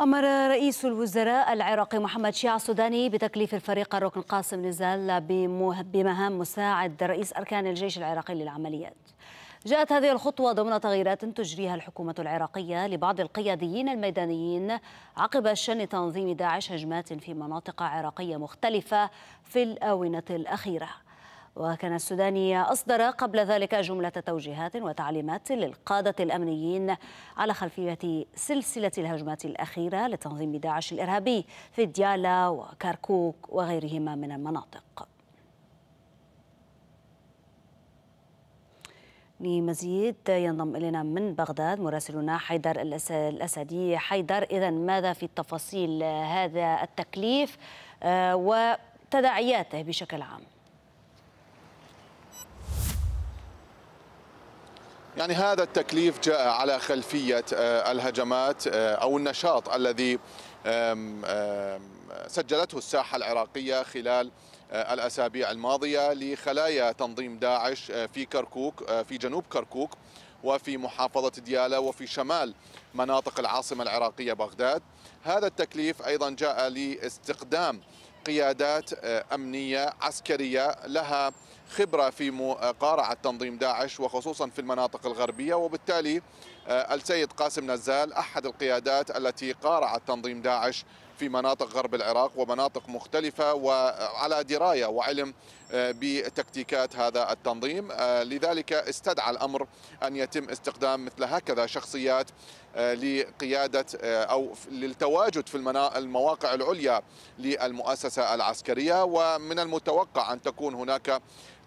أمر رئيس الوزراء العراقي محمد شيع السوداني بتكليف الفريق الركن قاسم نزال بمهام مساعد رئيس أركان الجيش العراقي للعمليات جاءت هذه الخطوة ضمن تغييرات تجريها الحكومة العراقية لبعض القياديين الميدانيين عقب شن تنظيم داعش هجمات في مناطق عراقية مختلفة في الآونة الأخيرة وكان السوداني أصدر قبل ذلك جملة توجيهات وتعليمات للقادة الأمنيين على خلفية سلسلة الهجمات الأخيرة لتنظيم داعش الإرهابي في ديالا وكركوك وغيرهما من المناطق لمزيد ينضم إلينا من بغداد مراسلنا حيدر الأسدي حيدر إذا ماذا في تفاصيل هذا التكليف آه، وتداعياته بشكل عام؟ يعني هذا التكليف جاء على خلفية آه، الهجمات آه، أو النشاط الذي سجلته الساحة العراقية خلال آه، الأسابيع الماضية لخلايا تنظيم داعش في كركوك في جنوب كركوك وفي محافظة ديالى وفي شمال مناطق العاصمة العراقية بغداد هذا التكليف أيضا جاء لاستقدام قيادات أمنية عسكرية لها خبرة في مقارعة تنظيم داعش وخصوصا في المناطق الغربية وبالتالي آه، السيد قاسم نزال أحد القيادات التي قارعت تنظيم داعش في مناطق غرب العراق ومناطق مختلفة وعلى دراية وعلم آه، بتكتيكات هذا التنظيم آه، لذلك استدعى الأمر أن يتم استخدام مثل هكذا شخصيات لقيادة أو للتواجد في المواقع العليا للمؤسسة العسكرية ومن المتوقع أن تكون هناك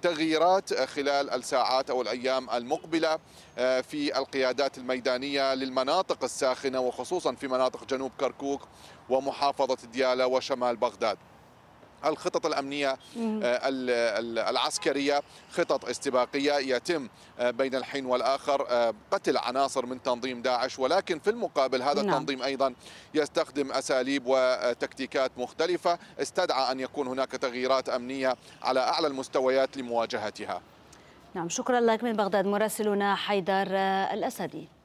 تغييرات خلال الساعات أو الأيام المقبلة آه، في القيادات الميدانية للمناطق الساخنة وخصوصا في مناطق جنوب كركوك ومحافظة ديالى وشمال بغداد الخطط الأمنية آه، العسكرية خطط استباقية يتم آه، بين الحين والآخر آه، قتل عناصر من تنظيم داعش ولكن في المقابل هذا نعم. التنظيم أيضا يستخدم أساليب وتكتيكات مختلفة استدعى أن يكون هناك تغييرات أمنية على أعلى المستويات لمواجهتها نعم شكرا لك من بغداد مراسلنا حيدر الأسدي